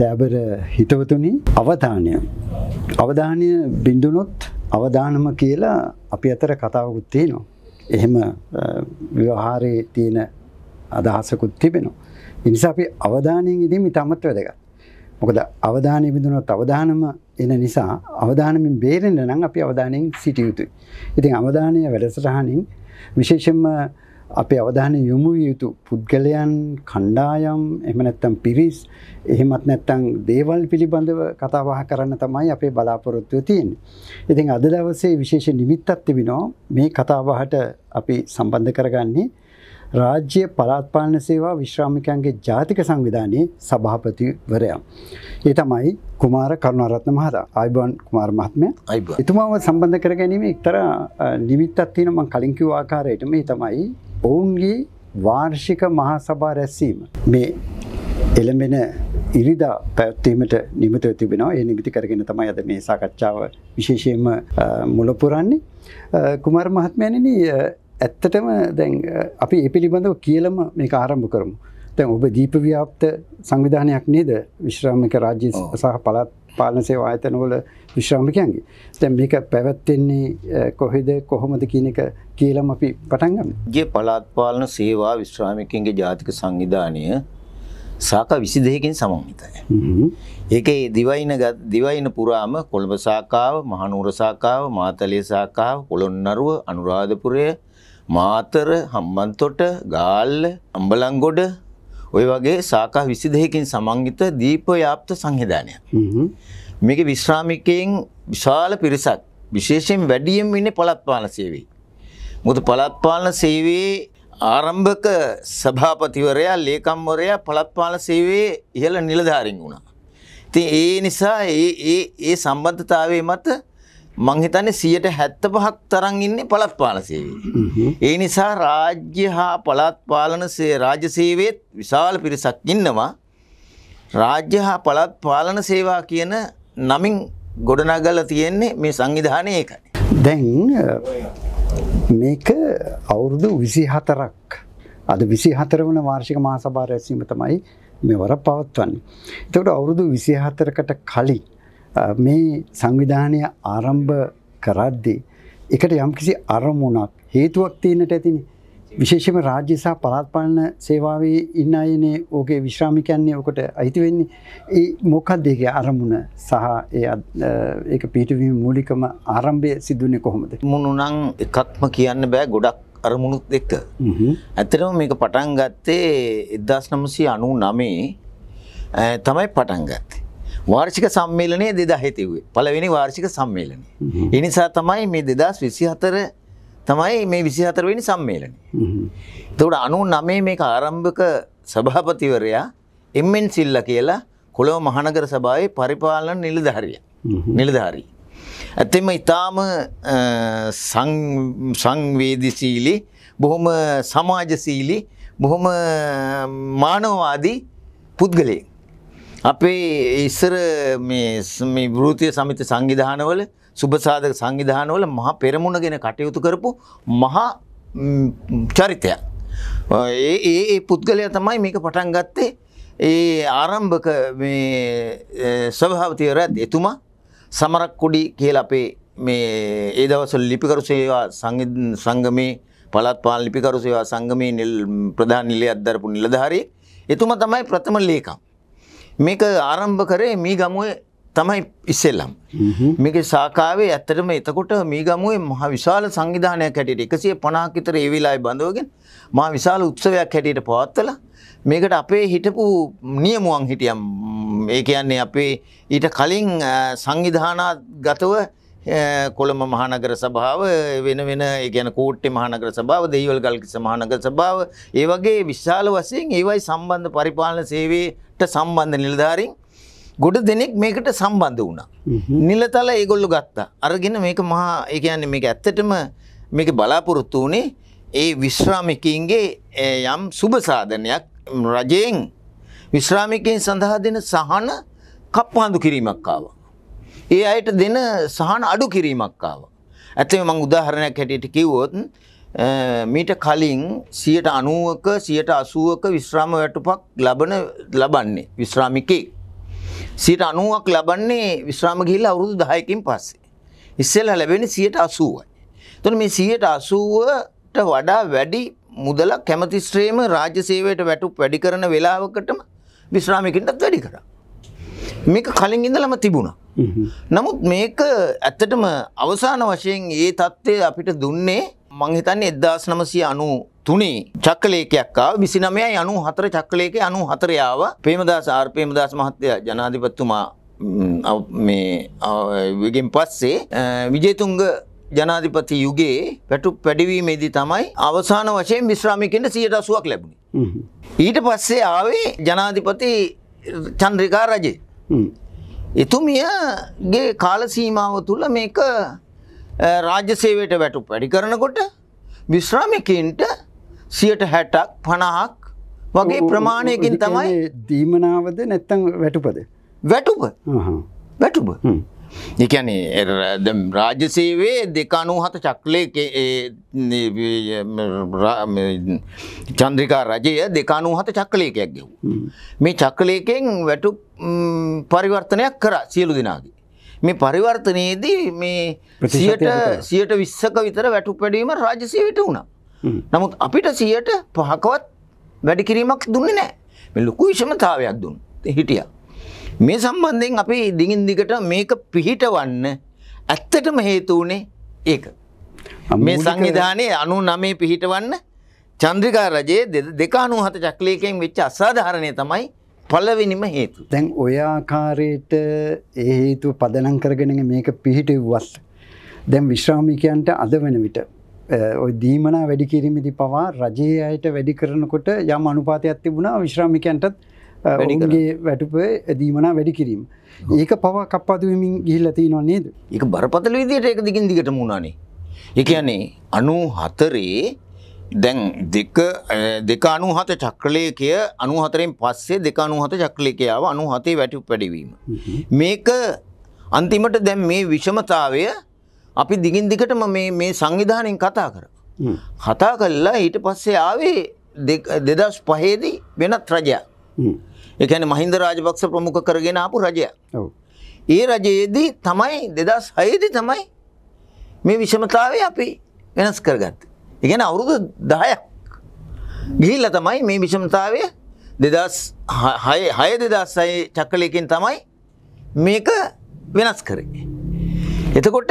දෑබර හිතවතුනි අවධානය. අවධානය බිඳුනොත් අවධානම කියලා අපි අතර කතාවකුත් තියෙනවා. එහෙම ව්‍යවහාරයේ තියෙන අදහසකුත් තිබෙනවා. ඉනිසා අපි අවධානයෙන් ඉදීම ඉතාමත් වැදගත්. මොකද අවධානය බිඳුනොත් අවධානම එන නිසා අවධානමින් බේරෙන්න නම් අපි අවධානයෙන් සිටිය යුතුයි. ඉතින් අවධානය වැඩසටහනින් විශේෂයෙන්ම අපේ අවධානය යොමු යුතු පුද්ගලයන් කණ්ඩායම් එහෙම නැත්නම් පිරිස් එහෙමත් නැත්නම් දේවල් පිළිබඳව කතා බහ කරන්න තමයි අපේ බලාපොරොත්තුව තියෙන්නේ. ඉතින් අද දවසේ විශේෂ නිමිත්තක් තිබෙනවා මේ කතා බහට අපි සම්බන්ධ කරගන්නේ රාජ්‍ය පළාත් පාලන සේවා විශ්‍රාමිකයන්ගේ ජාතික සංවිධානයේ සභාපතිවරයා. ඒ තමයි කුමාර කරුණාරත්න මහතා. ආයිබෝන් කුමාර මහත්මයා. ආයිබෝන්. එතුමාව සම්බන්ධ කර ගැනීම එක්තරා නිමිත්තක් තියෙනවා මම කලින් කිව්ව ආකාරයට මේ තමයි ඔවුන්ගේ වාර්ෂික මහාසභා රැස්වීම මේ එළඹෙන ඉරිදා පැවත්වීමට නිමතව තිබෙනවා ඒ නිමිති කරගෙන තමයි අද මේ සාකච්ඡාව විශේෂයෙන්ම මුලපුරන්නේ කුමර මහත්මයනන ඇත්තටම දැන් අපි ඒ පිළිබඳව කියලම මේ ආරම්භ කරමු. දැන් ඔබ දීප ව්‍යාප්ත සංවිධානයක් නේද විශ්‍රාමික රාජ්‍ය සහ පළත් පාලන සේවා ආයතනවල විශ්‍රාමිකයන්ගේ. දැන් මේක පැවැත්වෙන්නේ කොහෙද කොහොමද කියන එක කියලාම අපි පටන් ගමු. ගිය පළාත් පාලන සේවා විශ්‍රාමිකයන්ගේ ජාතික සංවිධානය සාකා 22කින් සමන්විතයි. ඒකේ දිවයින දිවයින පුරාම කොළඹ සාකාව, මහනුවර සාකාව, මාතලේ සාකාව, පොළොන්නරුව, අනුරාධපුරය, මාතර, හම්බන්තොට, ගාල්ල, අම්බලන්ගොඩ ඔය වගේ සාකා 22කින් සමන්විත දීපයාප්ත සංවිධානයක්. මේකේ විශ්‍රාමිකයන් විශාල පිරිසක් විශේෂයෙන් වැඩියෙන් ඉන්නේ පළාත් පාලන සේවයේ. මොකද පළාත් පාලන සේවයේ ආරම්භක සභාපතිවරයා ලේකම්වරයා පළාත් පාලන සේවයේ ඉහළ නිලධාරීන් වුණා. ඉතින් ඒ නිසා ඒ ඒ ඒ සම්බන්ධතාවයේ මත මං හිතන්නේ 175ක් තරම් ඉන්නේ පළාත් පාලන සේවයේ. ඒ නිසා රාජ්‍ය හා පළාත් පාලන රාජ්‍ය සේවයේත් විශාල පිරිසක් ඉන්නවා. රාජ්‍ය හා පළාත් පාලන සේවා කියන නමින් ගොඩනගලා තියෙන්නේ මේ සංවිධානය ඒකයි. දැන් මේක අවුරුදු 24ක් අද 24 වන වාර්ෂික මහා සභාව රැස්වීම තමයි මෙවර පවත්වන්නේ. එතකොට අවුරුදු 24කට කලින් මේ සංවිධානය ආරම්භ කරද්දී එකට යම්කිසි අරමුණක් හේතුවක් තියෙනට ඇතිනේ. විශේෂම රාජ්‍ය සහ පළාත්පාලන සේවාවේ ඉන්න අයනේ ඕකේ විශ්‍රාමිකයන්නේ ඔකට අයිති වෙන්නේ. ඒ මොකක්ද ඒකේ අරමුණ සහ ඒ ඒක පිටවීම මූලිකම ආරම්භය සිදුනේ කොහොමද? මුණුනම් එකක්ම කියන්න බෑ ගොඩක් අරමුණුත් එක්ක. ඇත්තටම මේක පටන් ගත්තේ 1999 තමයි පටන් ගත්තේ. වාර්ෂික සම්මේලනය දෙදා හිතිවේ පලවෙනි වාර්ෂික සම්මේලනය. එනිසා තමයි මේ දෙදස් විසි හතර තමයි මේ විසි හතරවෙනි සම්මේලනය. තවට අනු නමේ මේ ආරම්භක සභාපතිවරයා එම්මෙන් සිල්ල කියලා කොළොව මහනගර සභාවේ පරිපාලන නිලධාරිය නිලධාරී. ඇත්තෙම ඉතාම සංවේදිශීලි බොහොම සමාජශීලි බොහොම මානවවාදී පුද්ගලයෙන්. අපේ ඉස්සර මේ වෘතිය සමිත සංවිධානවල සුභසාධක සංවිධානවල මහා පෙරමුණගෙන කටයුතු කරපු මහා චරිතය. ඒ ඒ පුද්ගලය තමයි මේක පටන් ගත්තේ ඒ ආරම්භක ස්වභාවතියරත් එතුමා සමරක් කොඩි කියල අපේ මේ ඒ දවසල් ලිපිකරු සේවා සංගමේ පළත් පාල ලිපිකරු සේවා සංගමේ නිල් ප්‍රධාන නිලය අත්දරපු නිලධාරී එතුම තමයි ප්‍රථම ලේකම් මේක ආරම්භ කරේ මී ගමුවේ තමයි ඉස්සෙල්ලම්. මේක සාකාවේ ඇත්තටම එතකොට මී ගමුවේ මහ විශාල සංවිධානයක් හැටියට එකසිය පනාක් විතර ඒ වෙලාවේ බඳවගෙන මහ විශාල උත්සවයක් හැටියට පවත්වලා මේකට අපේ හිටපු නියමුවන් හිටියම් ඒ කියන්නේ අපේ ඊට කලින් සංවිධානාගතව කොළඹ මහනගර සභාව වෙන වෙන ගැන කෝට්ටි මහනගර සභාව දෙයිවල් ගල්කිස මහනගර සභාව ඒ වගේ විශාල වශයෙන් ඒවයි සම්බන්ධ පරිපාලන සේවයට සම්බන්ධ නිලධාරින් ගොඩ දෙනෙක් මේකට සම්බන්ධ වුණා. නිලතල ඒගොල්ලු ගත්තා. අරගෙන මේක මහා ඒ කියන්නේ මේක ඇත්තටම මේක බලාපොරොත්තු වුණේ ඒ විශ්‍රාමිකයින්ගේ යම් සුබ සාධනයක් රජයෙන් විශ්‍රාමිකයින් සඳහා දෙන සහන කප්පාඳු කිරීමක් ආවා. ඒ අයට දෙන සහන අඩු කිරීමක් ආවා. ඇත්තම මම උදාහරණයක් හැටියට කිව්වොත් මීට කලින් 90ක 80ක විශ්‍රාම වැටුපක් ලබන ලබන්නේ විශ්‍රාමිකේ 90ක් ලබන්නේ විශ්‍රාම ගිහිල්ලා අවුරුදු 10කින් පස්සේ. ඉස්සෙල්ලා ලැබෙන්නේ 80යි. එතකොට මේ 80ට වඩා වැඩි මුදලක් කැමතිස්ත්‍රේම රාජ්‍ය සේවයට වැටුප් වැඩි කරන වෙලාවකටම විශ්‍රාමිකින්ටත් වැඩි කරා. මේක කලින් ඉඳලම තිබුණා. නමුත් මේක ඇත්තටම අවසාන වශයෙන් ඒ තත්ත්වය අපිට දුන්නේ මංහිතන්නේ එදදාස් නමසය අනු තුනේ චක්කලේකයක්කා විසිනමයයි අනු හතර චක්කලේක අනු හතරයාව පේමදා සාර්පයමදස් මහත්තය ජනාධිපත්තුමා වගෙන් පස්සේ විජේතුන්ග ජනාධිපති යුගේ පැටු පැඩිවීමේදී තමයි අවසාන වශයෙන් විශ්‍රාමිකෙන්ට සියට අසුවක් ලැබුණි. ඊට පස්සේ ආවේ ජනාධිපති චන්ද්‍රිකා රජේ එතුමියගේ කාල සීමාව තුල මේක රාජ්‍ය සේවයට වැටු වැඩි කරනකොට විශ්‍රාමිකන්ට සියට හැටක් පණහක් වගේ ප්‍රමාණයකින් තමයි දීමනාවද නැත්තං වැටුපද වැටුප වැටුප එකන රාජ්‍ය සේවේ දෙකනුහත චක්ලය චන්ද්‍රිකා රජය දෙකනුහත චක්ලයකයක් ගෙව්. මේ චක්ලයකෙන් වැටු පරිවර්තනයක් කර සියලු දෙනාගේ. මේ පරිවර්තනයේදී මේ සියට විස්සක විතර වැටු පැඩීම රාජසීවිට වුණා. නමුත් අපිට සියට පහකවත් වැඩිකිරීමක් දුන්නේ නෑ මෙ ලොකු විෂමතාවයක් දුන් හිටියා. මේ සම්බන්ධයෙන් අපි දිගින් දිගට මේක පිහිටවන්න ඇත්තටම හේතු වුණේ ඒක. මේ සංවිධානයේ 99 පිහිටවන්න චන්ද්‍රිකා රජයේ 297 චක්‍රලේඛයෙන් වෙච්ච අසාධාරණය තමයි පළවෙනිම හේතුව. දැන් ඔය ආකාරයට ඒ හේතුව පදනම් කරගෙන මේක පිහිටෙව්වත් දැන් විශ්‍රාමිකයන්ට අද වෙන විට ඔය දීමනා වැඩි කිරීමේදී පවා රජයේ අයට වැඩි කරනකොට යම් අනුපාතයක් තිබුණා විශ්‍රාමිකයන්ටත් ඔවුන්ගේ වැටුප දීමනා වැඩි කිරීම. ඒක පවා කප්පාතුවමින් ගිහිල්ලති නො නේද එක බරපතල විදියට ඒක දිගින් දිගට මුණනේ. එක යන්නේ අනු හතරේ දැන් දෙක දෙක අනු හත චක්‍රලයකය අනු හතරෙන් පස්සේ දෙක අනු හත චක්‍රලයකයාව අනු හතේ වැටු පැඩවීම. මේක අන්තිමට දැන් මේ විෂමතාවය අපි දිගින් දිගටම මේ සංවිධානයෙන් කතා කර. කතා කල්ලා ඊට පස්සේ ආවේ දෙදස් පහේදී වෙනත් රජයක්. ඒ කියන්නේ මහින්ද රාජපක්ෂ ප්‍රමුඛ කරගෙන ආපු රජයා. ඔව්. ඒ රජයේදී තමයි 2006 දී තමයි මේ විෂමතාවය අපි වෙනස් කරගත්තේ. ඒ කියන්නේ අවුරුදු 10ක් ගිහිල්ලා තමයි මේ විෂමතාවය 2006 6 2006 චක්‍රලේකෙන් තමයි මේක වෙනස් කරේ. එතකොට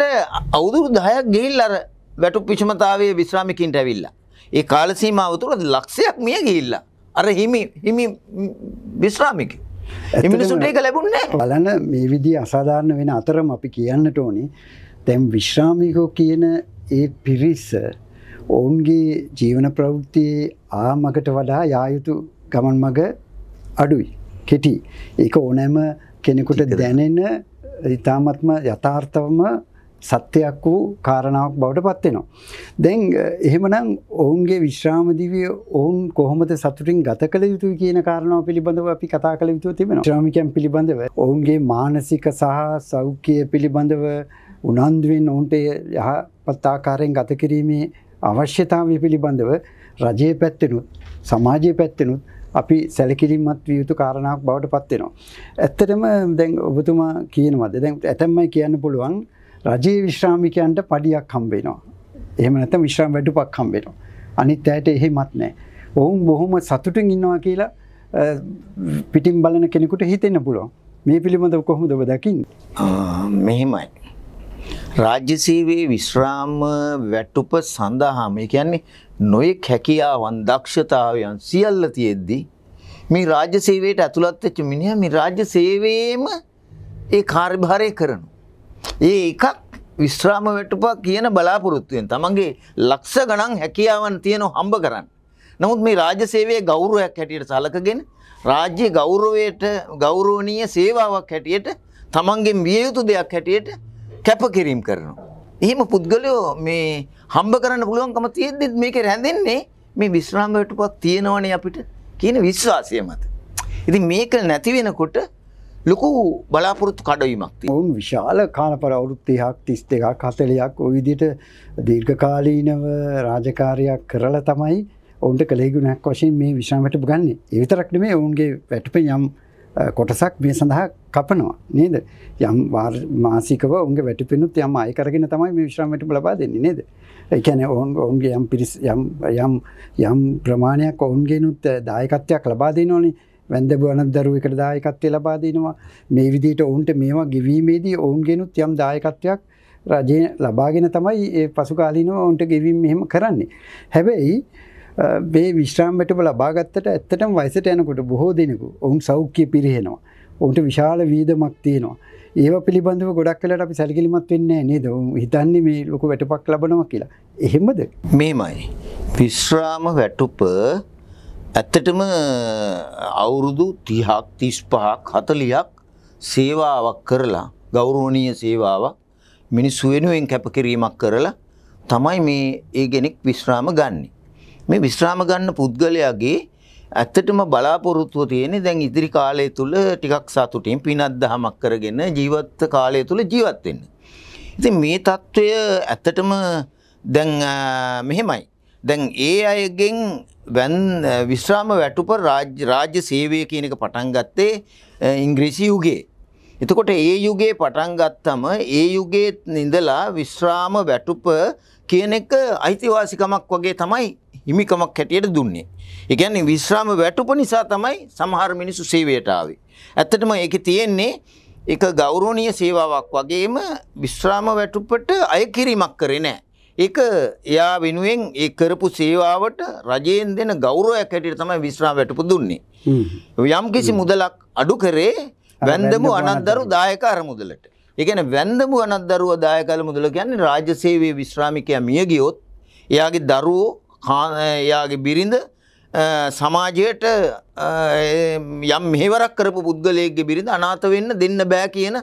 අවුරුදු 10ක් ගිහිල්ලා අර වැටුප් විෂමතාවයේ විශ්‍රාමිකින්ට ඇවිල්ලා. ඒ කාල සීමාව තුළ ලක්ෂයක් මිය ගිහිල්ලා. අර හිමි හිමි විශ්‍රාමික එමිනිසුන්ට ඒක ලැබුන්නේ බලන්න මේ විදි අසාධාරණ වෙන අතරම අපි කියන්නට ඕනේ තැම් විශ්‍රාමිකෝ කියන ඒ පිරිස්ස ඔවුන්ගේ ජීවන ප්‍රවෘත්තියේ ආමකට වඩා යායුතු ගමන් මග අඩුයි කෙටි ඒක ඕනෑම කෙනෙකුට දැනෙන ඉතාමත්ම යථාර්ථවම සත්‍යයක් වූ කාරණාවක් බවට පත්වෙනවා. දැන් එහෙමනම් ඔවුන්ගේ විශ්‍රාමදිවිය ඔවුන් කොහොමද සතුටින් ගත කළ යුතු කියන කාරණාව පිළිබඳව අපි කතා කළ යුතු තිබෙන ශ්‍රාමිකයන් පිළිබඳව ඔවුන්ගේ මානසික සහ සෞඛ්‍යය පිළිබඳව උනන්දුවෙන් ඔවුන්ට යහපත් ආකාරයෙන් ගත කිරීමේ අවශ්‍යතාවය පිළිබඳව රජය පැත්තෙනුත් සමාජය පැත්තෙනුත් අපි සැලකිලිමත් විය යුතු කාරණාවක් බවට පත්වෙනවා. ඇත්තටම දැන් ඔබතුමා කියනවද දැන් ඇතැම්මයි කියන්න පුළුවන් රජයේ විශ්‍රාමිකයන්ට පඩියක් හම්බේෙනවා. එහම නැත විශ්‍රාම් වැඩුපක් හම්බේෙනවා. අනිත් ඇයට එහෙමත් නෑ. ඔවුන් බොහොම සතුටින් ඉන්නවා කියලා පිටිම් බලන කෙනෙකුට හිතෙන්න පුලො මේ පිළිබඳ කොහොම දව දකිින් මෙහෙමයි. රාජ්‍ය සේවේ විශ්‍රාම වැටුප සඳහාම කියන්නේ නොයෙක් හැකියාවන් දක්ෂතාවයන් සියල්ල තියෙද්දී මේ රාජ්‍ය සේවයට ඇතුළත්වෙච්ච මිනිහ මේ රාජ්‍ය සේවේම ඒ කාර්භාරය කරනු. ඒ එකක් විශ්‍රාම වැටුපා කියන බලාපොරොත්තුවෙන් තමන්ගේ ලක්ෂ ගණන් හැකියාවන් තියෙන හම්බ කරන්න. නමුත් මේ රාජ්‍ය සේවයේ ගෞරවයක් හැටියට සලකගෙන රාජ්‍ය ගෞරවයට ගෞරවනීය සේවාවක් හැටියට තමන්ගෙන් විය යුතු දෙයක් හැටියට කැපකිරීම කරනවා. එහෙම පුද්ගලයෝ මේ හම්බ කරන්න පුළුවන්කම තියෙද්දිත් මේක රැඳෙන්නේ මේ විශ්‍රාම වැටුපක් තියෙනවනේ අපිට කියන විශ්වාසය මත. ඉතින් මේක නැති වෙනකොට ලොකු බලාපොරොත්තු කඩවීමක් ඔවුන් විශාල කාලපර අවුරුත්තයක් තිස් දෙකක් කතලයක් ඔවිදිට දීර්ඝකාලීනව රාජකාරයක් කරලා තමයි ඔවුන්ට කළේගුණක් වශයෙන් මේ විශ්‍රමට ගන්න එවිතරක්න මේ ඔවුන්ගේ වැටප යම් කොටසක් මේ සඳහා කපනවා නේද යම් මාසිකව උන්ගේ වැටිපෙනුත් යම් අයකරගෙන තමයි මේ විශ්‍රමයට ලබා දෙන්නේ නේද එකැන ඔවුන් ඔවුන්ගේ යම් පිරිස් යම් යම් යම් ප්‍රමාණයක් ඔවුන්ගේනුත් දායකත්වයක් ලබා දෙනෝනේ වැන්දබුවනක් දරුවෙකට දායකත්වය ලබා දෙනවා. මේ විදිහට ඔවුන්ට මේවා ගෙවීමේදී ඔවුන්ගෙනුත් යම් දායකත්වයක් රජය ලබාගෙන තමයි ඒ පසුකාලීනව ඔවුන්ට ගෙවීම මෙහෙම කරන්නේ. හැබැයි මේ විශ්‍රාම්මටම ලබාගත්තට ඇත්තටම වයිසට යනකොට බොහෝ දෙනෙකු ඔවුන් සෞඛ්‍ය පිරිහෙනවා. ඔවුන්ට විශාල වීදමක් තියෙනවා. ඒව පිළිබඳව ගොඩක් කලට අපි සැලකිලිමත් වෙන්නේ නේද? හිතන්නේ මේ ලොකු වැටුපක් ලබනවා කියලා. එහෙමද? මේමයි. විශ්‍රාම වැටුප ඇත්තටම අවුරුදු 30ක් 35ක් 40ක් සේවාවක් කරලා ගෞරවනීය සේවාවක් මිනිස්සු වෙනුවෙන් කැපකිරීමක් කරලා තමයි මේ ඒ කෙනෙක් විශ්‍රාම ගන්නෙ. මේ විශ්‍රාම ගන්න පුද්ගලයාගේ ඇත්තටම බලාපොරොත්තුව තියෙන්නේ දැන් ඉදිරි කාලය තුල ටිකක් සතුටින් පිනක් දහමක් කරගෙන ජීවත් කාලය තුල ජීවත් වෙන්න. ඉතින් මේ తত্ত্বය ඇත්තටම දැන් මෙහෙමයි. දැන් ඒ අයගෙන් වැන් විශ්‍රාම uh, වැටුප රාජ්‍ය සේවය කියන එක පටන් ගත්තේ uh, ඉංග්‍රීසි යුගයේ. එතකොට ඒ යුගයේ පටන් ගත්තම ඒ යුගයේ ඉඳලා විශ්‍රාම වැටුප කියන එක අයිතිවාසිකමක් වගේ තමයි හිමිකමක් හැටියට දුන්නේ. ඒ කියන්නේ විශ්‍රාම වැටුප නිසා තමයි සමහර මිනිස්සු සේවයට ආවේ. ඇත්තටම ඒක තියෙන්නේ ඒක ගෞරවනීය සේවාවක් වගේම විශ්‍රාම වැටුපට අය කිරීමක් කරේ නැහැ. ඒක එයා වෙනුවෙන් ඒ කරපු සේවාවට රජයෙන් දෙන ගෞරවයක් හැටියට තමයි විශ්‍රා වැටුපු දුන්නේ. යම් කිසි මුදලක් අඩු කරේ වැන්දමු අනත්දරු දායක අරමුදලට. ඒ කියන්නේ වැන්දමු අනත්දරුව දායකල මුදල කියන්නේ රාජ්‍ය සේවයේ විශ්‍රාමිකයා මිය ගියොත් එයාගේ දරුවෝ එයාගේ බිරිඳ සමාජයට යම් මෙහෙවරක් කරපු පුද්ගලයෙක්ගේ බිරිඳ අනාථ වෙන්න දෙන්න බෑ කියන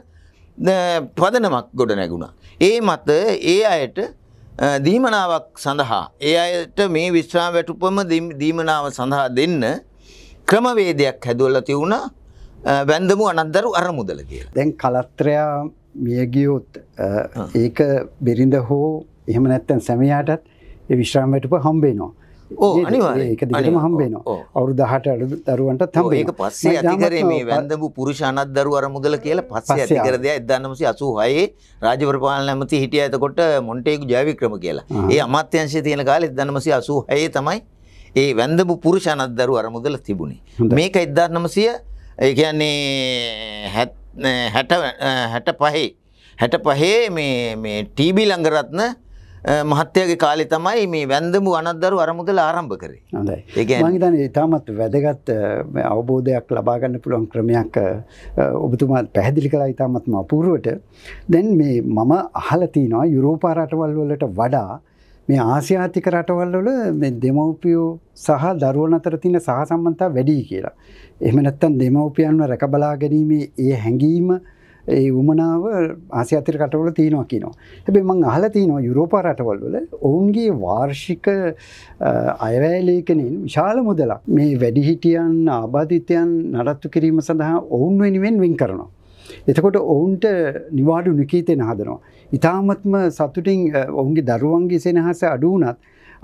පදනමක් ගොඩ නැගුණා. ඒ මත ඒ අයට දීමනාවක් සඳහා ඒ අයට මේ විශ්‍රා වැටුපම දීමනාව සඳහා දෙන්න ක්‍රමවේදයක් හැදුවල තිවුණා වැන්දමු අනන්දරු අරමුදල කියලා. දැන් කලත්‍රයා මියගියොත් ඒක බෙරිඳ හෝ එහෙම නැත්තන් සැමයාටත් විශ්‍රාම් වැටුප හම්බේනවා. ඒක දිගටම හම්බේනවා අවුරුදු 18 අලුත් දරුවන්ටත් හම්බ ඒක පස්සේ ඇතිකරේ මේ වැන්දඹු පුරුෂ අනත්දරු අරමුදල කියලා පස්සේ ඇතිකර දෙය 1986 රාජ්‍ය පරිපාලන ඇමති හිටියා එතකොට මොන්ටේගු ජයවික්‍රම කියලා. ඒ අමාත්‍යංශයේ තියෙන කාලේ 1986 තමයි ඒ වැන්දඹු පුරුෂ අනත්දරු අරමුදල තිබුණේ. මේක 1900 ඒ කියන්නේ 60 65 65 මේ මේ ටීබී ලංගරත්න මහත්තයගේ කාලෙ තමයි මේ වැන්දමු අනත්දරු අරමුදල ආරම්භ කරේ. හොඳයි. මම හිතන්නේ ඊටමත් වැදගත් අවබෝධයක් ලබා ගන්න පුළුවන් ක්‍රමයක් ඔබතුමා පැහැදිලි කළා ඊටමත්ම අපූර්වට. දැන් මේ මම අහලා තිනවා යුරෝපා රටවල් වලට වඩා මේ ආසියාතික රටවල් වල මේ දෙමව්පියෝ සහ දරුවන් අතර තියෙන සහසම්බන්ධතාව වැඩි කියලා. එහෙම නැත්නම් දෙමව්පියන්ව රැකබලා ගැනීම ඒ හැඟීම ඒ උමනාව ආසියාතර කටවල තියෙනවා කියනවා. හැබැයි මං අහලා තියෙනවා යුරෝපා රටවල් වල ඔවුන්ගේ වාර්ෂික අයවැය ලේඛනයෙන් විශාල මුදලක් මේ වැඩිහිටියන් ආබාධිතයන් නඩත්තු කිරීම සඳහා ඔවුන් වෙනුවෙන් වෙන් කරනවා. එතකොට ඔවුන්ට නිවාඩු නිකීතෙන හදනවා. ඉතාමත්ම සතුටින් ඔවුන්ගේ දරුවන්ගේ සෙනහස අඩු වුණත්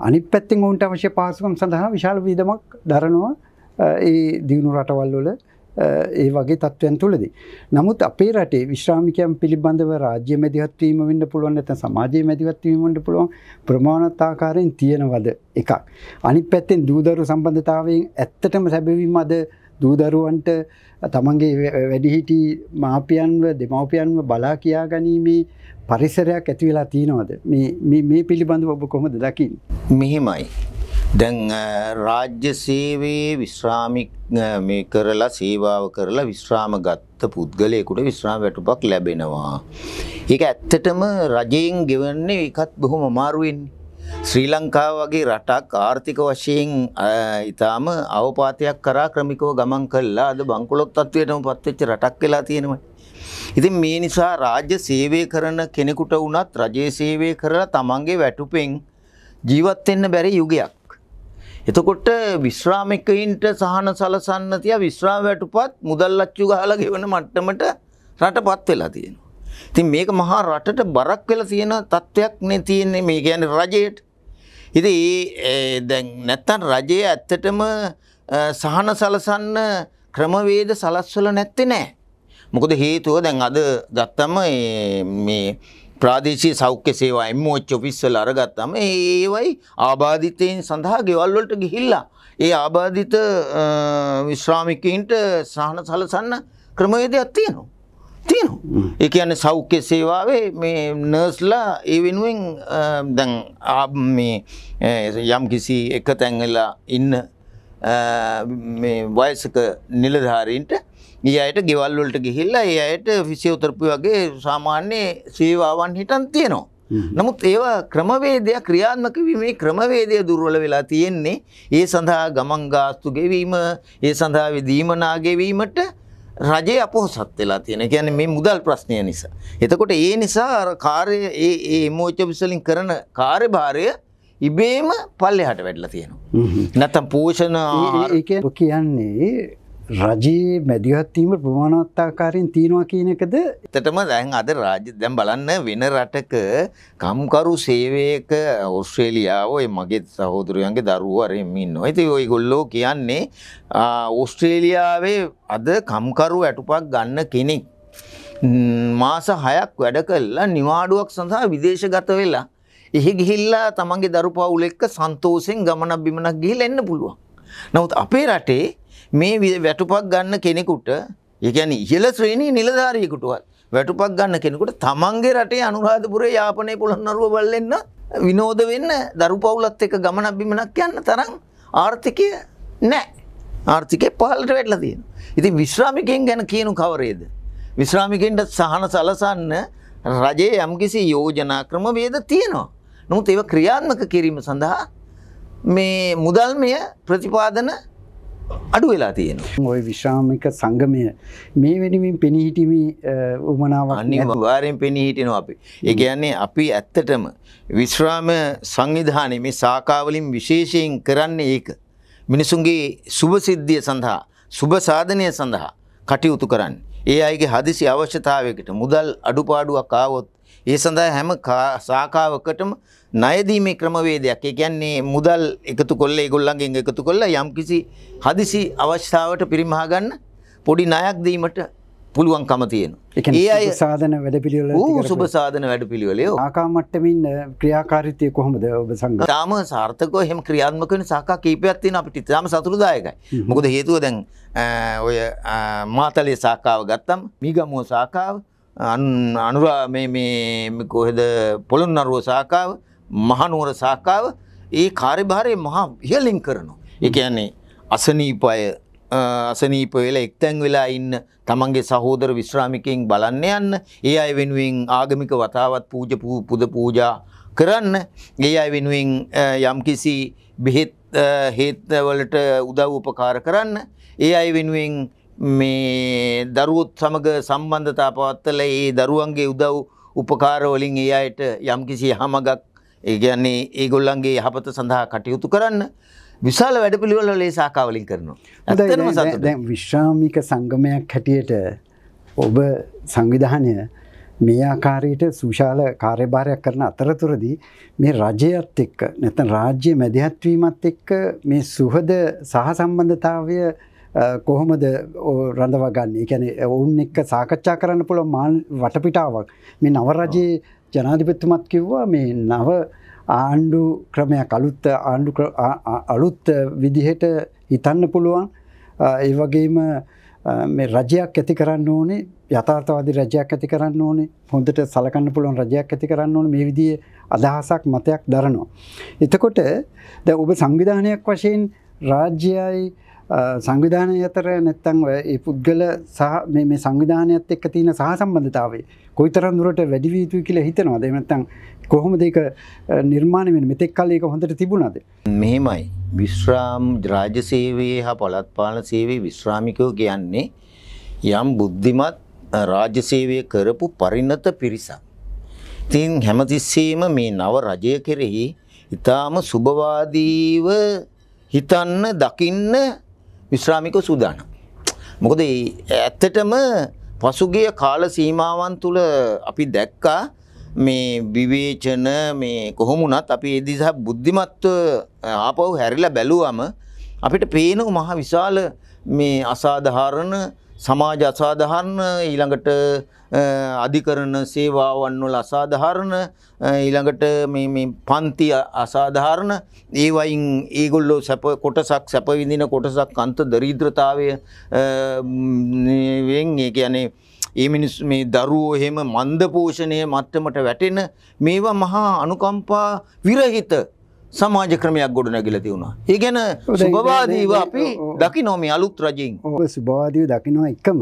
අනිත් පැත්තෙන් ඔවුන්ට අවශ්‍ය පාසුකම් සඳහා විශාල විදමක් දරනවා ඒ දියුණු රටවල් වල ඒ වගේ තත්ත්වයන් තුළදී. නමුත් අපේ රටේ විශ්‍රාමිකයන් පිළිබඳව රාජ්‍ය මැදිහත්වීම වෙන්න පුළුවන් නැත්නම් සමාජයේ මැදිහත්වීම වෙන්න පුළුවන් ප්‍රමාණවත් ආකාරයෙන් තියෙනවද එකක්. අනිත් පැත්තෙන් දූදරු සම්බන්ධතාවයෙන් ඇත්තටම සැබවීම අද දූදරුවන්ට තමන්ගේ වැඩිහිටි මාපියන්ව දෙමවපියන්ව බලා කියා ගැනීමේ පරිසරයක් ඇතිවෙලා තියෙනවද මේ පිළිබඳව ඔබ කොහොමද දකිින්. මෙහෙමයි දැන් රාජ්‍ය සේවයේ විශ්‍රාමික මේ කරලා සේවාව කරලා විශ්‍රාම ගත්ත පුද්ගලයෙකුට විශ්‍රාම වැටුපක් ලැබෙනවා. ඒක ඇත්තටම රජයෙන් ගෙවන්නේ ඒකත් බොහොම අමාරු ශ්‍රී ලංකාව වගේ රටක් ආර්ථික වශයෙන් ඊටාම අවපාතයක් කරා ක්‍රමිකව ගමන් කළා අද බංකොලොත් තත්වයටම පත්වෙච්ච රටක් වෙලා තියෙනවා. ඉතින් මේ නිසා රාජ්‍ය සේවය කරන කෙනෙකුට වුණත් රජයේ සේවය කරලා තමන්ගේ වැටුපෙන් ජීවත් වෙන්න බැරි යුගයක්. එතකොට විශ්‍රාමිකයින්ට සහන සලසන්න තියා විශ්‍රාම වැටුපත් මුදල් අච්චු ගහලා ගෙවන මට්ටමට රටපත් වෙලා තියෙනවා. ඉතින් මේක මහා රටට බරක් වෙලා තියෙන තත්ත්වයක් නේ තියෙන්නේ මේ කියන්නේ රජයට. ඉතින් දැන් නැත්තම් රජය ඇත්තටම සහන සලසන්න ක්‍රමවේද සලස්වල නැත්තේ නෑ. මොකද හේතුව දැන් අද ගත්තම මේ ප්‍රාදේශීය සෞඛ්‍ය සේවා MOH ඔෆිස් වල අරගත්තම ඒවයි ආබාධිතයින් සඳහා ගෙවල් වලට ගිහිල්ලා ඒ ආබාධිත විශ්‍රාමිකයින්ට සහන සලසන්න ක්‍රමවේදයක් තියෙනවා. තියෙනවා. ඒ කියන්නේ සෞඛ්‍ය සේවාවේ මේ නර්ස්ලා ඒ වෙනුවෙන් දැන් මේ යම් කිසි එක තැන් ඉන්න මේ වයසක නිලධාරීන්ට ඒ අයට ගෙවල් වලට ගිහිල්ලා ඒ අයට ෆිසියෝතරපි වගේ සාමාන්‍ය සේවාවන් හිටන් තියෙනවා. නමුත් ඒවා ක්‍රමවේදය ක්‍රියාත්මක වීමේ ක්‍රමවේදය දුර්වල වෙලා තියෙන්නේ ඒ සඳහා ගමන් ගාස්තු ගෙවීම ඒ සඳහා විදීමනා ගෙවීමට රජය අපොහොසත් වෙලා තියෙන කියන්නේ මේ මුදල් ප්‍රශ්නය නිසා. එතකොට ඒ නිසා අර කාර්ය ඒ ඒ එමෝචබිස් වලින් කරන කාර්යභාරය ඉබේම පල්ලෙහාට වැඩිලා තියෙනවා. නැත්තම් පෝෂණ කියන්නේ රජයේ මැදිහත්වීම ප්‍රමාණවත්තාකාරයෙන් තියෙනවා කියන එකද තටම දැන් අද රාජ්‍ය දැම් බලන්න වෙන රටක කම්කරු සේවයක ඔස්ට්‍රේලියාව ඔය මගේ සහෝදුරයන්ගේ දරුවරමින් නොයිති ඔයගොල්ලෝ කියන්නේ ඔස්ට්‍රේලියාවේ අද කම්කරු ඇටුපක් ගන්න කෙනෙක් මාස හයක් වැඩ කල්ලා නිවාඩුවක් සඳහා විදේශගත වෙලා එහි ගිහිල්ලා තමන්ගේ දරු පවුලෙක්ක සන්තෝසෙන් ගමනක් බිමනක් ගිහිල එන්න පුළුවන්. නමුත් අපේ රටේ මේ වැටුපක් ගන්න කෙනෙකුට ඒ කියන්නේ ඉහළ ශ්‍රේණී නිලධාරියෙකුටවත් වැටුපක් ගන්න කෙනෙකුට තමන්ගේ රටේ අනුරාධපුරේ යාපනයේ පොළොන්නරුව බල්ලෙන්න විනෝද වෙන්න දරු පවුලත් එක්ක ගමනක් බිමනක් යන්න තරම් ආර්ථිකය නැහැ. ආර්ථිකය පහළට වැටලා තියෙනවා. ඉතින් විශ්‍රාමිකයන් ගැන කියනු කවරේද? විශ්‍රාමිකයන්ට සහන සලසන්න රජයේ යම්කිසි යෝජනා ක්‍රමවේද තියෙනවා. නමුත් ඒව ක්‍රියාත්මක කිරීම සඳහා මේ මුදල්මය ප්‍රතිපාදන අඩු වෙලා තියෙනවා. ওই විශ්‍රාමික සංගමය මේ වෙනුවෙන් පෙනී සිටීමේ උමනාවක් අනිවාර්යෙන් පෙනී සිටිනවා අපි. ඒ කියන්නේ අපි ඇත්තටම විශ්‍රාම සංවිධානයේ මේ සාකාවලින් විශේෂයෙන් කරන්නේ ඒක. මිනිසුන්ගේ සුභ සිද්ධිය සඳහා, සුභ සාධනය සඳහා කටයුතු කරන්නේ. ඒ අයගේ හදිසි අවශ්‍යතාවයකට මුදල් අඩුපාඩුවක් ආවොත් ඒ සඳහා හැම සාකාවකටම ණයදීමේ ක්‍රමවේදයක්. ඒ කියන්නේ මුදල් එකතු කරලා ඒගොල්ලන්ගෙන් එකතු කරලා යම්කිසි හදිසි අවස්ථාවට පරිමහා ගන්න පොඩි ණයක් දීමට පුළුවන්කම තියෙනවා. ඒ අය සාධන වැඩපිළිවෙල ඌ සුබ සාධන වැඩපිළිවෙල ඔය ආකාමට්ටමින් ක්‍රියාකාරීත්වය කොහොමද ඔබ සංඝ? තාම සාර්ථකව එහෙම ක්‍රියාත්මක වෙන සාකා කීපයක් තියෙනවා අපිට. තාම සතුටුදායකයි. මොකද හේතුව දැන් ඔය මාතලේ සාකාව ගත්තම මීගමුව සාකාව අනුරා මේ මේ කොහෙද පොළොන්නරුව සාකාව මහනුවර සාකාව ඒ කාර්යභාරය මහා ඉහලින් කරනවා. ඒ කියන්නේ අසනීප අය අසනීප වෙලා එක්තැන් වෙලා ඉන්න තමන්ගේ සහෝදර විශ්‍රාමිකයින් බලන්න යන්න. ඒ අය වෙනුවෙන් ආගමික වතාවත් පූජ පුද පූජා කරන්න. ඒ අය වෙනුවෙන් යම්කිසි බෙහෙත් හේත්වලට උදව් උපකාර කරන්න. ඒ අය වෙනුවෙන් මේ දරුවොත් සමග සම්බන්ධතා පවත්වල ඒ දරුවන්ගේ උදව් උපකාරවලින් ඒ අයට යම්කිසි හමගක් ඒ කියන්නේ ඒගොල්ලන්ගේ යහපත සඳහා කටයුතු කරන්න විශාල වැඩපිළිවෙල ලේ සාකාවලින් කරනවා. දැන් විශ්‍රාමික සංගමයක් හැටියට ඔබ සංවිධානය මේ ආකාරයට සුශාල කාර්යභාරයක් කරන අතරතුරදී මේ රජයත් එක්ක නැත්නම් රාජ්‍ය මැදිහත්වීමත් එක්ක මේ සුහද සහසම්බන්ධතාවය කොහොමද රඳවගන්නේ? ඒ කියන්නේ ඔවුන් එක්ක සාකච්ඡා කරන්න පුළුවන් වටපිටාවක් මේ නව රජයේ ජනාධිපතිතුමත් කිව්වා මේ නව ආණ්ඩු ක්‍රමයක් අලුත් ආණ්ඩු අලුත් විදිහට හිතන්න පුළුවන් ඒ වගේම මේ රජයක් ඇති කරන්න ඕනේ යථාර්ථවාදී රජයක් ඇති කරන්න ඕනේ හොඳට සලකන්න පුළුවන් රජයක් ඇති කරන්න ඕනේ මේ විදිහේ අදහසක් මතයක් දරනවා. එතකොට දැන් ඔබ සංවිධානයක් වශයෙන් රාජ්‍යයයි සංවිධානය අතර නැත්තං ඒ පුද්ගල සහ මේ සංවිධානයත් එක්ක තියෙන සහ සම්බන්ධතාවේ කොයිතරම් දුරට වැඩි විය යුතුයි කියලා හිතනවාද එහෙම නැත්තම් කොහොමද ඒක නිර්මාණය වෙන්නේ මෙතෙක් කල් ඒක හොඳට තිබුණාද මෙහෙමයි විශ්‍රාම් රාජ්‍ය සේවයේ හා පළාත්පාලන සේවයේ විශ්‍රාමිකයෝ කියන්නේ යම් බුද්ධිමත් රාජ්‍ය සේවය කරපු පරිණත පිරිසක්. ඉතින් හැමතිස්සෙම මේ නව රජය කෙරෙහි ඊටාම සුබවාදීව හිතන්න දකින්න විශ්‍රාමිකව සූදානම්. මොකද ඇත්තටම පසුගිය කාල සීමාවන් තුළ අපි දැක්කා මේ විවේචන මේ කොහොමුණත් අපි ඒ දිහා බුද්ධිමත්ව ආපහු හැරිලා බැලුවම අපිට පේනව මහ විශාල මේ අසාධාරණ සමාජ අසාධාරණ ඊළඟට අධිකරණ සේවාවන් වල අසාධාරණ ඊළඟට මේ මේ පන්ති අසාධාරණ ඒ වයින් ඒගොල්ලෝ සැප කොටසක් සැප විඳින කොටසක් අන්ත දරිද්‍රතාවය වෙන් ඒ කියන්නේ ඒ මිනිස් මේ දරුවෝ එහෙම මන්ද පෝෂණය මට්ටමට වැටෙන මේවා මහා අනුකම්පා විරහිත සමාජ ක්‍රමයක් ගොඩ නැගිලා තියුණා. ඒ ගැන සුභවාදීව අපි දකිනවා මේ අලුත් රජයෙන්. ඔය සුභවාදීව දකිනවා එකම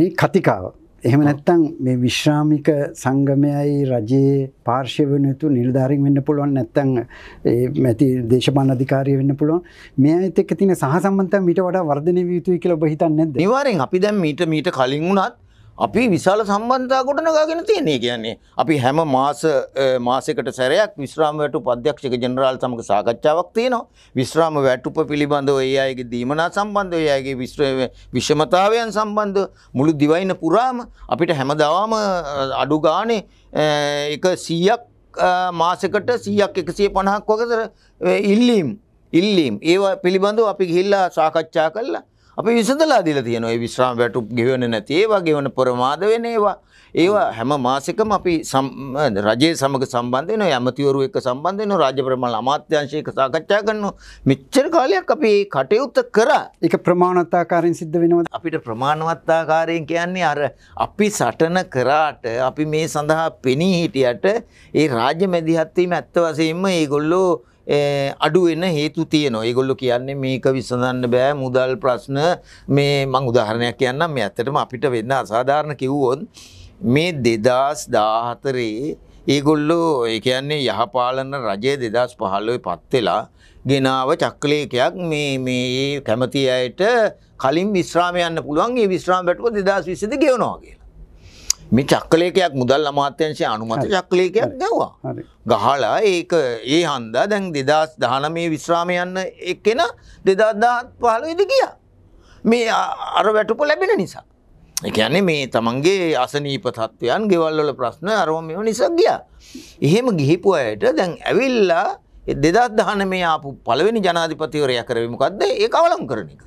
මේ කතිකාව. එහෙම නැත්තම් මේ විශ්‍රාමික සංගමයයි රජයේ පාර්ශව වෙනතු නිලධාරීන් වෙන්න පුළුවන් නැත්තම් ඇති දේශපාලන අධිකාරිය වෙන්න පුළුවන්. මේ ඇයිත් එක්ක තියෙන සහසම්බන්ධතාව මීට වඩා වර්ධනය විය යුතුයි කියලා ඔබ හිතන්නේ නැද්ද? නිවාරෙන් අපි දැන් මීට මීට කලින් වුණත් අපි විශාල සම්බන්ධතා ගොඩනගාගෙන තියෙන්නේ කියන්නේ. අපි හැම මාස මාසයකට සැරයක් විශ්‍රාම වැටුප අධ්‍යක්ෂක ජෙනරාල් සමග සාකච්ඡාවක් තියෙනවා. විශ්‍රාම වැටුප පිළිබඳව ඒ අයගේ දීමනා සම්බන්ධව ඒ අයගේ විෂමතාවයන් සම්බන්ධව මුළු දිවයින පුරාම අපිට හැමදාම අඩු ගානේ එක 100ක් මාසයකට 100ක් 150ක් වගේ ඉල්ලීම් ඉල්ලීම් ඒවා පිළිබඳව අපි ගිහිල්ලා සාකච්ඡා කළා. අපි විසඳලා දීලා තියෙනවා. ඒ විශ්‍රාම වැටුප් ගෙවෙන්නේ නැති ඒවා ගෙවන ප්‍රමාද වෙන ඒවා. ඒවා හැම මාසෙකම අපි රජයේ සමග සම්බන්ධ වෙනවා. ඇමතිවරු එක්ක සම්බන්ධ වෙනවා. රාජ්‍ය ප්‍රමාණ අමාත්‍යාංශය එක්ක සාකච්ඡා කරනවා. මෙච්චර කාලයක් අපි මේ කටයුත්ත කරා. ඒක ප්‍රමාණවත්තාකාරයෙන් සිද්ධ වෙනවද? අපිට ප්‍රමාණවත්තාකාරයෙන් කියන්නේ අර අපි සටන කරාට අපි මේ සඳහා පෙනී හිටියට ඒ රාජ්‍ය මැදිහත් වීම ඇත්ත වශයෙන්ම ඒගොල්ලෝ අඩු වෙන හේතු තියෙනවා. ඒගොල්ලෝ කියන්නේ මේක විසඳන්න බෑ මුදල් ප්‍රශ්න මේ මම උදාහරණයක් කියන්නම්. මේ ඇත්තටම අපිට වෙන්න අසාධාරණ කිව්වොත් මේ 2014 ඒගොල්ලෝ ඒ කියන්නේ යහපාලන රජය 2015 පත් වෙලා ගෙනාව චක්‍රලේඛයක් මේ මේ කැමති අයට කලින් විශ්‍රාම යන්න පුළුවන්. ඒ විශ්‍රාම බැටුව 2020 ද ගෙවනවා කියලා. මේ චක්කලේකයක් මුදල් අමාත්‍යංශය අනුමත චක්ලේකයක් ගැව්වා. ගහලා ඒක ඒ හන්දා දැන් දෙදස් දහනමේ විශ්‍රාම යන්න එක්කෙන දෙදත්දාත් පහලයිද ගිය. මේ අර වැටුප ලැබෙන නිසා. එකන්නේ මේ තමන්ගේ අසනීප තත්ත්වයන් ගෙවල්වල ප්‍රශ්න අරෝම මෙම නිසා ගිය. එහෙම ගිහිපු අයට දැන් ඇවිල්ලා දෙදත් දහන මේ ආපු පළවෙනි ජනාධිපතිවරය කරවිමකක්ද ඒ අවලම් කරන එක.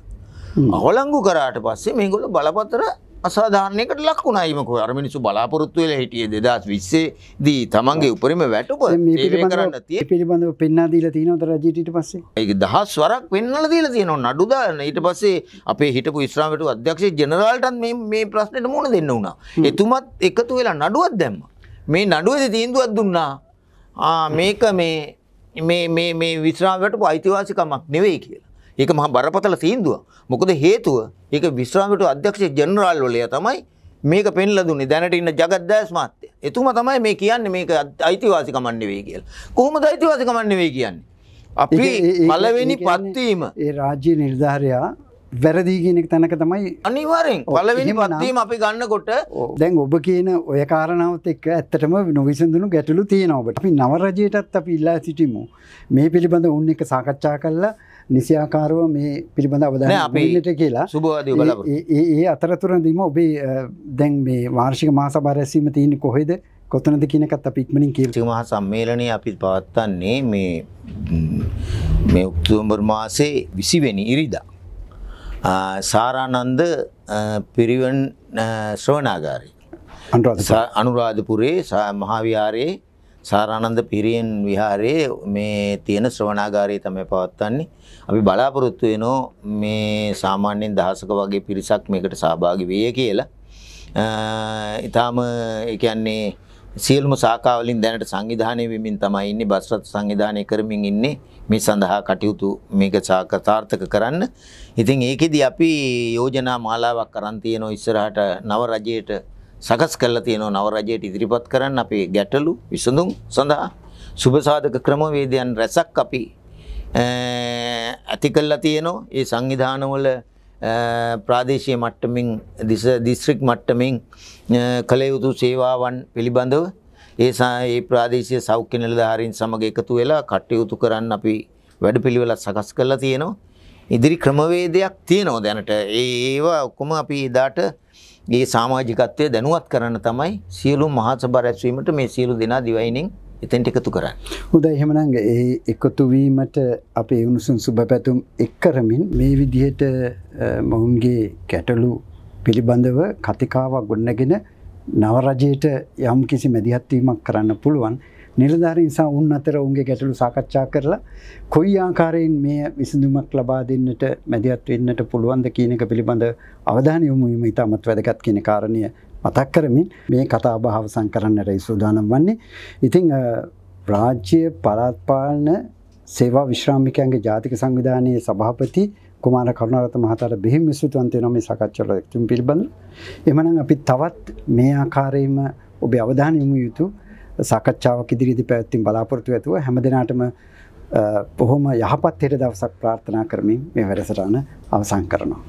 අවලංගු කරාට පස්සේ මේගොල බලපතර අසාධාරණයකට ලක් වුණයිමකෝ අර මිනිස්සු බලාපොරොත්තු වෙලා හිටියේ 2020 දී තමන්ගේ උපරිම වැටුප සේවය කරන්න තියෙන පිළිබඳව පෙන්වා දීලා තියෙනවද රජීට ඊට පස්සේ ඒක දහස් වරක් පෙන්වලා දීලා තියෙනවා නඩු දාන ඊට පස්සේ අපේ හිටපු ඉස්ලාම් වැටුප අධ්‍යක්ෂ ජෙනරාල්ටත් මේ මේ ප්‍රශ්නෙට මුහුණ දෙන්න වුණා එතුමත් එකතු වෙලා නඩුවක් දැම්මා මේ නඩුවේදී තීන්දුවක් දුන්නා ආ මේක මේ මේ මේ මේ විස්රාම් වැටුප අයිතිවාසිකමක් නෙවෙයි කියලා ඒක මහා බරපතල තීන්දුවක්. මොකද හේතුව ඒක විශ්‍රාමිට අධ්‍යක්ෂ ජෙනරාල් වලයා තමයි මේක පෙන්ලා දුන්නේ දැනට ඉන්න జగත් දැස් මහත්තයා. එතුමා තමයි මේ කියන්නේ මේක අයිතිවාසිකම නෙවෙයි කියලා. කොහොමද අයිතිවාසිකම නෙවෙයි කියන්නේ? අපි පළවෙනි පත්වීම ඒ රාජ්‍ය නිර්ධාරයා වැරදි කියනෙක් තැනක තමයි අනිවාරෙන් පලවෙනි පත්වීම අපි ගන්නකොට දැන් ඔබ කියන ඔය කාරණාවත් එක් ඇත්තටම නොවිසඳුණු ගැටලු තියෙනවට අපි නවරජයටත් අපි ඉල්ලා සිටිමු මේ පිළිබඳ උන් එක සාකච්ඡා කල්ලා නිසියාකාරව මේ පිළිබඳ අවධානට කියලා සුබවාද ඒ අතරතුරදීම ඔබේ දැන් මේ වාර්ෂික මාසභාරැසීම තියෙන කොහෙද කොතනද කියනකත් අප ඉක්මනින් කිය මහ සම්මේලනය අපිත් පවත්වන්නේ මේ මේ උක්තුම්බර් මාසේ විසිවෙනි ඉරිදා සාරානන්ද පිරිවන් ශ්‍රවනාගාරය. අනුරාධපුරේ මහාවිහාරයේ සාරානන්ද පිරියෙන් විහාරයේ මේ තියෙන ශ්‍රවණාගාරය තමයි පවත්වන්නේ. අපි බලාපොරොත්තු වෙනෝ මේ සාමාන්‍යයෙන් දහසක වගේ පිරිසක් මේකට සහභාගී වෙය කියලා. ඊටාම ඒ කියන්නේ සියලුම සාකා වලින් දැනට සංවිධානය වෙමින් තමයි ඉන්නේ බස්රත් සංවිධානය කරමින් ඉන්නේ. මේ සඳහා කටයුතු මේක සාකතාර්ථක කරන්න. ඉතින් ඒකෙදි අපි යෝජනා මාලාවක් කරන් තියෙනවා ඉස්සරහට නව රජයට සකස් කරලා තියෙනවා නව රජයට ඉදිරිපත් කරන්න අපේ ගැටලු විසඳුම් සඳහා සුබසාධක ක්‍රමවේදයන් රැසක් අපි ඇති කළා තියෙනවා. ඒ සංවිධානවල ප්‍රාදේශීය මට්ටමින් දිස දිස්ත්‍රික් මට්ටමින් කළ යුතු සේවාවන් පිළිබඳව ඒ ඒ ප්‍රාදේශීය සෞඛ්‍ය නිලධාරීන් සමග එකතු වෙලා කටයුතු කරන්න අපි වැඩපිළිවෙලක් සකස් කරලා තියෙනවා. ඉදිරි ක්‍රමවේදයක් තියෙනවා දැනට. ඒ ඒවා ඔක්කොම අපි එදාට මේ සමාජිකත්වය දැනුවත් කරන්න තමයි සියලු මහසභා රැස්වීමට මේ සියලු දෙනා දිවයිනින් එතෙන්ට එකතු කරන්න. හොඳයි එහෙමනම් ඒ එකතු වීමට අපේ උණුසුම් සුබපැතුම් එක් කරමින් මේ විදිහට මොවුන්ගේ ගැටලු පිළිබඳව කතිකාවක් ගොඩනගෙන නවරජයට යම් කිසි මැදිහත්වීමක් කරන්න පුළුවන් නිලධාරී නිසා උන් අතර උන්ගේ ගැටලු සාකච්ඡා කරලා කොයි ආකාරයෙන් මේ විසඳුමක් ලබා දෙන්නට මැදිහත් වෙන්නට පුළුවන්ද කියන එක පිළිබඳ අවධානය යොමු වීම ඉතාමත් වැදගත් කියන කාරණය මතක් කරමින් මේ කතාබහ අවසන් කරන්නට සූදානම් වන්නේ. ඉතින් රාජ්‍ය පරාත් පාලන සේවා විශ්‍රාමිකයන්ගේ ජාතික සංවිධානයේ සභාපති කුමාර කරුණාරත මහතාට බෙහිම් විසුතුන්තය නොම සකච්චල එක්තුම් පිළිබඳ. එමනං අපි තවත් මේ ආකාරයම ඔබේ අවධාන යොමු යුතු සකච්ඡාවක් ඉදිරිදි පැවැත්තිම් බලාපොරතු ඇතුව හැම දෙනාටම පොහොම යහපත් හෙට දවසක් ප්‍රාර්ථනා කරමින් මේ වැඩසටාන අවසං කරනවා.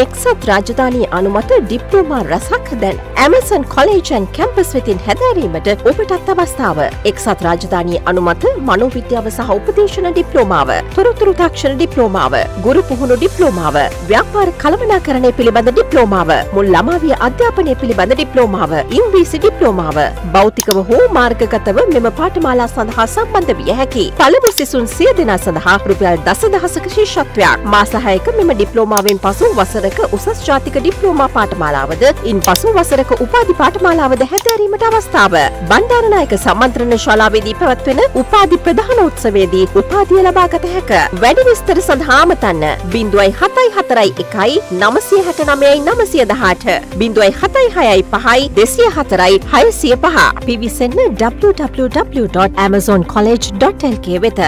එක්සත් රාජධානී අනුමත ඩිප්ලෝමා රැසක් දැන් ඇමසන් කොලේජන් කැම්පස් වෙතින් හැදෑරීමට ඔබටත් අවස්ථාව. එක්සත් රාජධානී අනුමත මනෝවිද්‍යාව සහ උපදේශන ඩිප්ලෝමාව, තොරතුරු තාක්ෂණ ඩිප්ලෝමාව, ගුරු පුහුණු ඩිප්ලෝමාව, ව්‍යාපාර කළමනාකරණය පිළිබඳ ඩිප්ලෝමාව, මුල් ළමාවිය අධ්‍යාපනය පිළිබඳ ඩිප්ලෝමාව, ඉංග්‍රීසි ඩිප්ලෝමාව, භෞතිකව හෝ මාර්ගගතව මෙම පාඨමාලා සඳහා සම්බන්ධ විය හැකි. පළමු සිසුන් සිය දෙනා සඳහා රුපියල් දසදහසක ශිෂ්‍යත්වයක්. මාස 6ක මෙම ඩිප්ලෝමාවෙන් පසු වසර වසරක උසස් ජාතික ඩිප්ලෝමා පාඨමාලාවද ඉන් පසු වසරක උපාධි පාඨමාලාවද හැදෑරීමට අවස්ථාව. බණ්ඩාරනායක සම්මන්ත්‍රණ ශාලාවේදී පැවැත්වෙන උපාධි ප්‍රධාන උත්සවයේදී උපාධිය ලබාගත හැක. වැඩි විස්තර සඳහාම තන්න බිඳුවයි හතයි හතරයි එකයි නමසිය හැට නමයයි නමසිය දහට බිඳුවයි හතයි හයයි පහයි දෙසිය හතරයි හයසිය පහ පිවිසන්න www.amazoncollege.lk වෙත.